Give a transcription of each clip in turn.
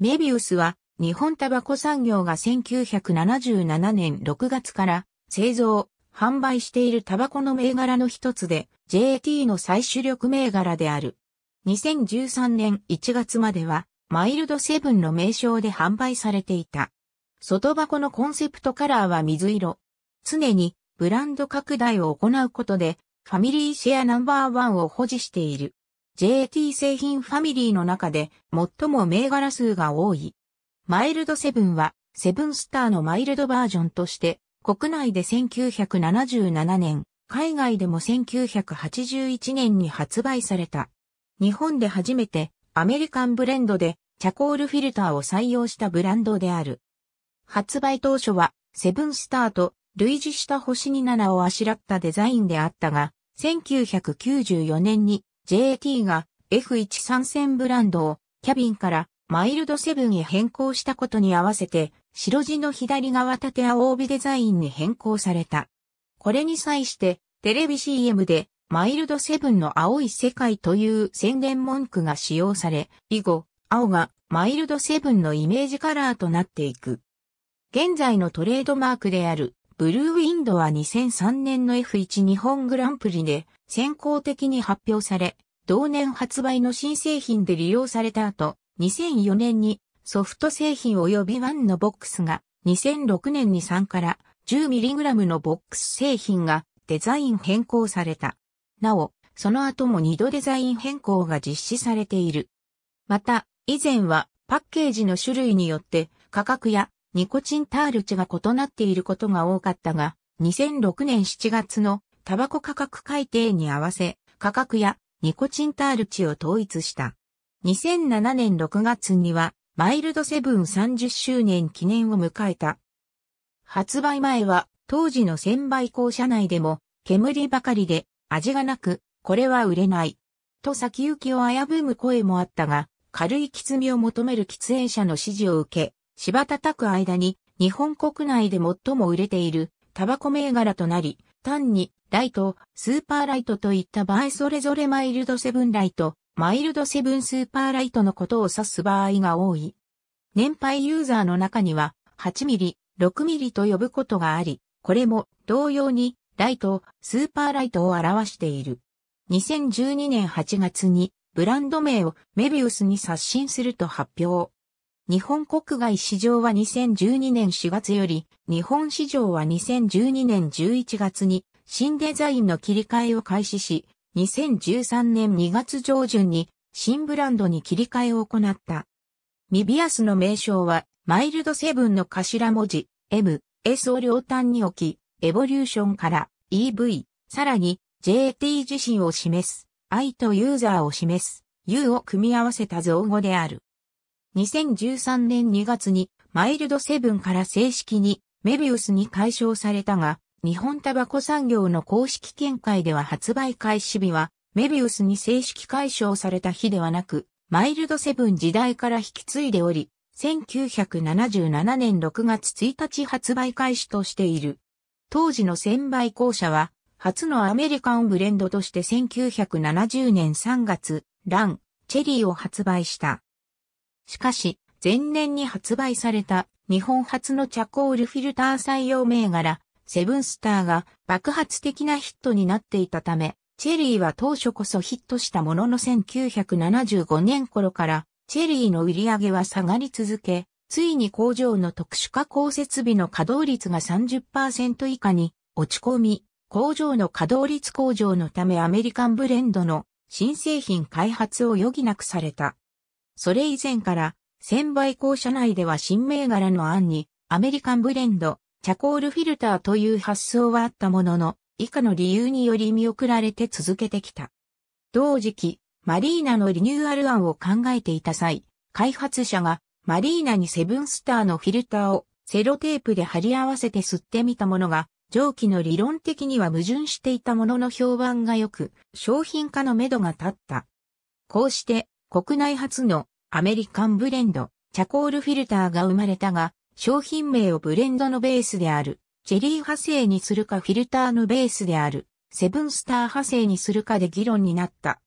メビウスは日本タバコ産業が1977年6月から製造、販売しているタバコの銘柄の一つで JT の最主力銘柄である。2013年1月まではマイルドセブンの名称で販売されていた。外箱のコンセプトカラーは水色。常にブランド拡大を行うことでファミリーシェアナンバーワンを保持している。JT 製品ファミリーの中で最も銘柄数が多い。マイルドセブンはセブンスターのマイルドバージョンとして国内で1977年、海外でも1981年に発売された。日本で初めてアメリカンブレンドでチャコールフィルターを採用したブランドである。発売当初はセブンスターと類似した星に7をあしらったデザインであったが、1994年に JT が F1 3 0ブランドをキャビンからマイルドセブンへ変更したことに合わせて白地の左側縦青帯デザインに変更された。これに際してテレビ CM でマイルドセブンの青い世界という宣伝文句が使用され、以後、青がマイルドセブンのイメージカラーとなっていく。現在のトレードマークであるブルーウィンドは2003年の F1 日本グランプリで先行的に発表され、同年発売の新製品で利用された後、2004年にソフト製品及びワンのボックスが、2006年に3から 10mg のボックス製品がデザイン変更された。なお、その後も2度デザイン変更が実施されている。また、以前はパッケージの種類によって価格やニコチンタール値が異なっていることが多かったが、2006年7月のタバコ価格改定に合わせ、価格やニコチンタール値を統一した。2007年6月には、マイルドセブン30周年記念を迎えた。発売前は、当時の1000倍校舎内でも、煙ばかりで、味がなく、これは売れない。と先行きを危ぶむ声もあったが、軽いきつみを求める喫煙者の支持を受け、芝叩く間に日本国内で最も売れているタバコ銘柄となり、単にライト、スーパーライトといった場合それぞれマイルドセブンライト、マイルドセブンスーパーライトのことを指す場合が多い。年配ユーザーの中には8ミリ、6ミリと呼ぶことがあり、これも同様にライト、スーパーライトを表している。2012年8月にブランド名をメビウスに刷新すると発表。日本国外市場は2012年4月より、日本市場は2012年11月に新デザインの切り替えを開始し、2013年2月上旬に新ブランドに切り替えを行った。ミビアスの名称は、マイルドセブンの頭文字、M、S を両端に置き、エボリューションから EV、さらに JT 自身を示す、I とユーザーを示す、U を組み合わせた造語である。2013年2月にマイルドセブンから正式にメビウスに解消されたが、日本タバコ産業の公式見解では発売開始日は、メビウスに正式解消された日ではなく、マイルドセブン時代から引き継いでおり、1977年6月1日発売開始としている。当時の専売公社は、初のアメリカンブレンドとして1970年3月、ラン、チェリーを発売した。しかし、前年に発売された日本初のチャコールフィルター採用銘柄、セブンスターが爆発的なヒットになっていたため、チェリーは当初こそヒットしたものの1975年頃からチェリーの売り上げは下がり続け、ついに工場の特殊加工設備の稼働率が30%以下に落ち込み、工場の稼働率向上のためアメリカンブレンドの新製品開発を余儀なくされた。それ以前から、専売校舎内では新銘柄の案に、アメリカンブレンド、チャコールフィルターという発想はあったものの、以下の理由により見送られて続けてきた。同時期、マリーナのリニューアル案を考えていた際、開発者がマリーナにセブンスターのフィルターをセロテープで貼り合わせて吸ってみたものが、上記の理論的には矛盾していたものの評判が良く、商品化の目処が立った。こうして、国内初のアメリカンブレンド、チャコールフィルターが生まれたが、商品名をブレンドのベースである、チェリー派生にするかフィルターのベースである、セブンスター派生にするかで議論になった。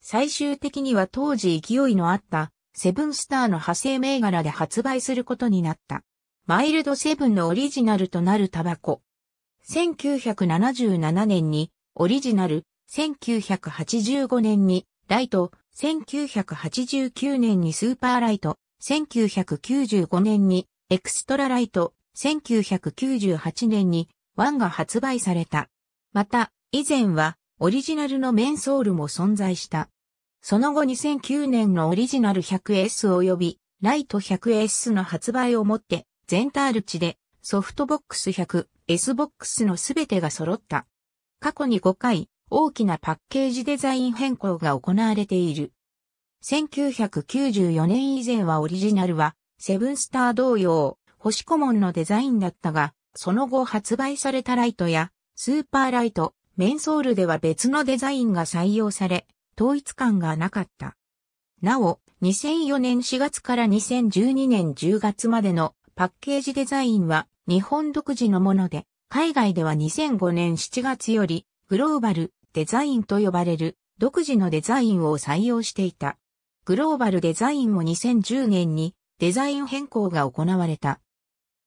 最終的には当時勢いのあった、セブンスターの派生銘柄で発売することになった。マイルドセブンのオリジナルとなるタバコ。1977年にオリジナル、1985年にライト、1989年にスーパーライト、1995年にエクストラライト、1998年にワンが発売された。また、以前はオリジナルのメンソールも存在した。その後2009年のオリジナル 100S 及びライト 100S の発売をもって、全タール値でソフトボックス100、S ボックスのすべてが揃った。過去に5回、大きなパッケージデザイン変更が行われている。1994年以前はオリジナルは、セブンスター同様、星顧問のデザインだったが、その後発売されたライトや、スーパーライト、メンソールでは別のデザインが採用され、統一感がなかった。なお、2004年4月から2012年10月までのパッケージデザインは日本独自のもので、海外では2005年7月よりグローバルデザインと呼ばれる独自のデザインを採用していた。グローバルデザインも2010年にデザイン変更が行われた。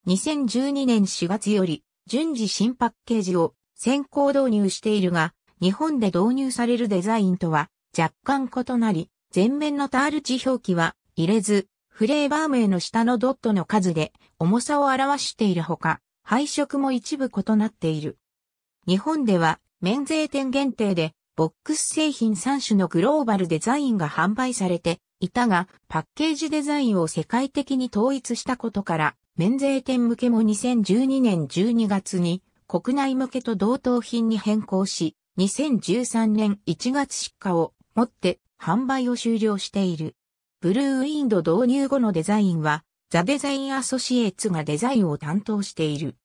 2012年4月より順次新パッケージを先行導入しているが、日本で導入されるデザインとは若干異なり、前面のタール値表記は入れず、フレーバー名の下のドットの数で重さを表しているほか、配色も一部異なっている。日本では免税店限定で、ボックス製品3種のグローバルデザインが販売されていたが、パッケージデザインを世界的に統一したことから、免税店向けも2012年12月に国内向けと同等品に変更し、2013年1月出荷をもって販売を終了している。ブルーウィンド導入後のデザインは、ザ・デザイン・アソシエーツがデザインを担当している。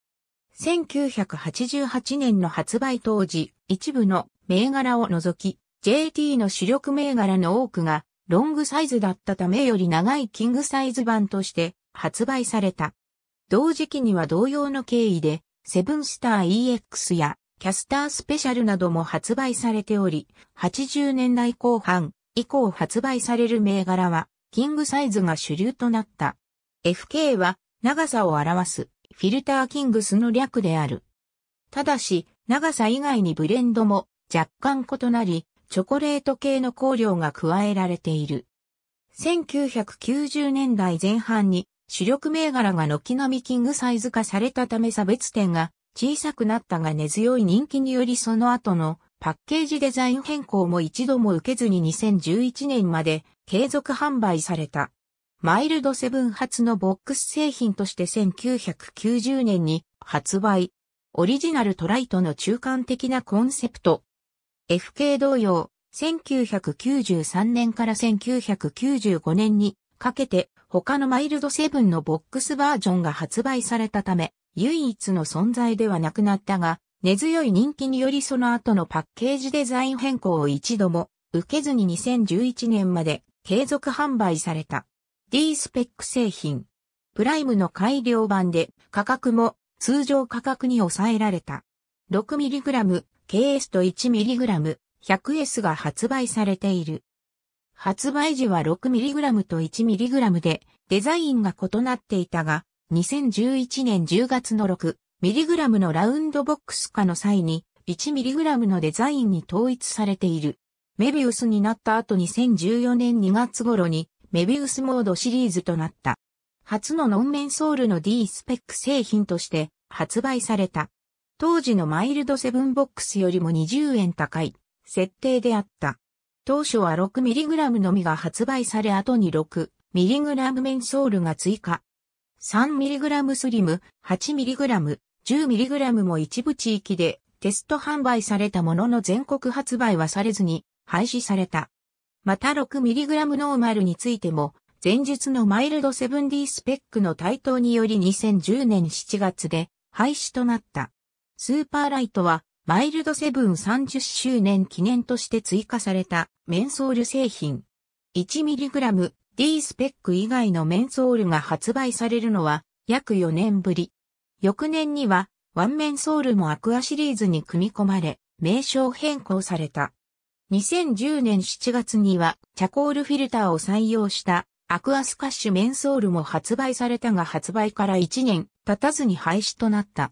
1988年の発売当時、一部の銘柄を除き、JT の主力銘柄の多くがロングサイズだったためより長いキングサイズ版として発売された。同時期には同様の経緯で、セブンスター EX やキャスタースペシャルなども発売されており、80年代後半以降発売される銘柄は、キングサイズが主流となった。FK は長さを表すフィルターキングスの略である。ただし、長さ以外にブレンドも若干異なり、チョコレート系の香料が加えられている。1990年代前半に主力銘柄が軒並みキングサイズ化されたため差別点が小さくなったが根強い人気によりその後のパッケージデザイン変更も一度も受けずに2011年まで継続販売された。マイルドセブン初のボックス製品として1990年に発売。オリジナルトライとの中間的なコンセプト。FK 同様、1993年から1995年にかけて他のマイルドセブンのボックスバージョンが発売されたため、唯一の存在ではなくなったが、根強い人気によりその後のパッケージデザイン変更を一度も受けずに2011年まで継続販売された。D スペック製品。プライムの改良版で価格も通常価格に抑えられた。6mg、KS と 1mg、100S が発売されている。発売時は 6mg と 1mg でデザインが異なっていたが、2011年10月の 6mg のラウンドボックス化の際に 1mg のデザインに統一されている。メビウスになった後2014年2月頃にメビウスモードシリーズとなった。初のノンメンソールの D スペック製品として発売された。当時のマイルドセブンボックスよりも20円高い設定であった。当初は 6mg のみが発売され後に 6mg メンソールが追加。3mg スリム、8mg、10mg も一部地域でテスト販売されたものの全国発売はされずに廃止された。また 6mg ノーマルについても、前述のマイルド 7D スペックの台頭により2010年7月で廃止となった。スーパーライトは、マイルド730周年記念として追加されたメンソール製品。1mg D スペック以外のメンソールが発売されるのは約4年ぶり。翌年には、ワンメンソールもアクアシリーズに組み込まれ、名称変更された。2010年7月には、チャコールフィルターを採用したアクアスカッシュメンソールも発売されたが発売から1年経たずに廃止となった。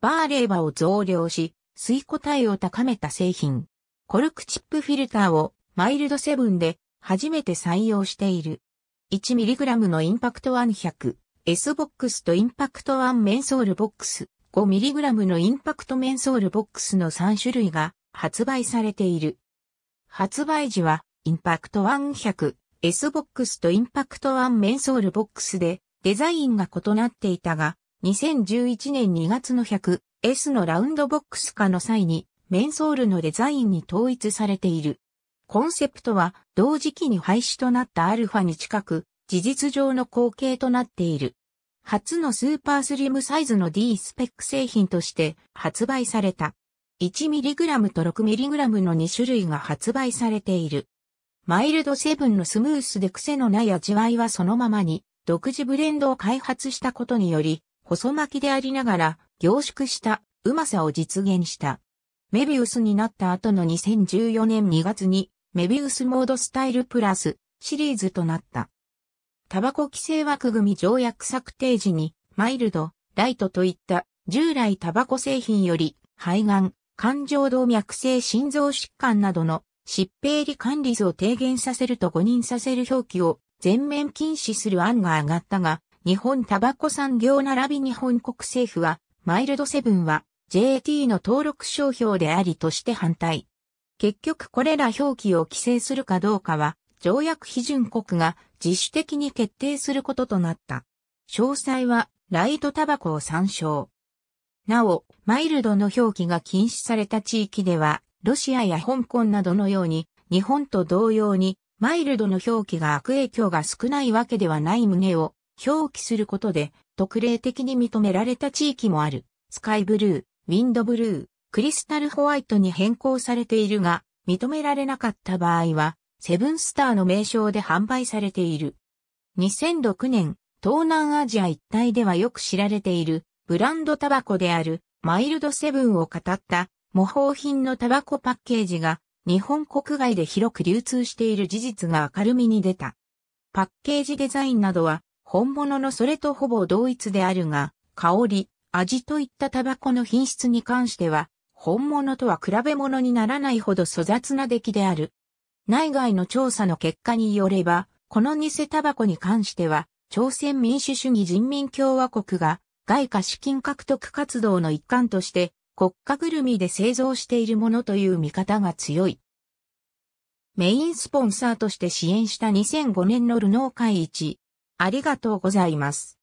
バーレーバを増量し、水固体を高めた製品。コルクチップフィルターをマイルドセブンで初めて採用している。1mg のインパクト100、S ボックスとインパクト1メンソールボックス、5mg のインパクトメンソールボックスの3種類が発売されている。発売時は、インパクト100、S ボックスとインパクト1メンソールボックスで、デザインが異なっていたが、2011年2月の 100S のラウンドボックス化の際に、メンソールのデザインに統一されている。コンセプトは、同時期に廃止となったアルファに近く、事実上の後継となっている。初のスーパースリムサイズの D スペック製品として発売された。1mg と 6mg の2種類が発売されている。マイルドセブンのスムースで癖のない味わいはそのままに、独自ブレンドを開発したことにより、細巻きでありながら凝縮したうまさを実現した。メビウスになった後の2014年2月に、メビウスモードスタイルプラスシリーズとなった。タバコ規制枠組条約策定時に、マイルド、ライトといった従来タバコ製品より、肺がん、肝情動脈性心臓疾患などの疾病罹患率を低減させると誤認させる表記を全面禁止する案が上がったが、日本タバコ産業並び日本国政府は、マイルドセブンは JT の登録商標でありとして反対。結局これら表記を規制するかどうかは、条約批准国が自主的に決定することとなった。詳細は、ライトタバコを参照。なお、マイルドの表記が禁止された地域では、ロシアや香港などのように、日本と同様に、マイルドの表記が悪影響が少ないわけではない旨を表記することで、特例的に認められた地域もある。スカイブルー、ウィンドブルー、クリスタルホワイトに変更されているが、認められなかった場合は、セブンスターの名称で販売されている。2006年、東南アジア一帯ではよく知られているブランドタバコであるマイルドセブンを語った模倣品のタバコパッケージが日本国外で広く流通している事実が明るみに出た。パッケージデザインなどは本物のそれとほぼ同一であるが、香り、味といったタバコの品質に関しては、本物とは比べ物にならないほど粗雑な出来である。内外の調査の結果によれば、この偽タバコに関しては、朝鮮民主主義人民共和国が外貨資金獲得活動の一環として国家ぐるみで製造しているものという見方が強い。メインスポンサーとして支援した2005年のルノー会一。ありがとうございます。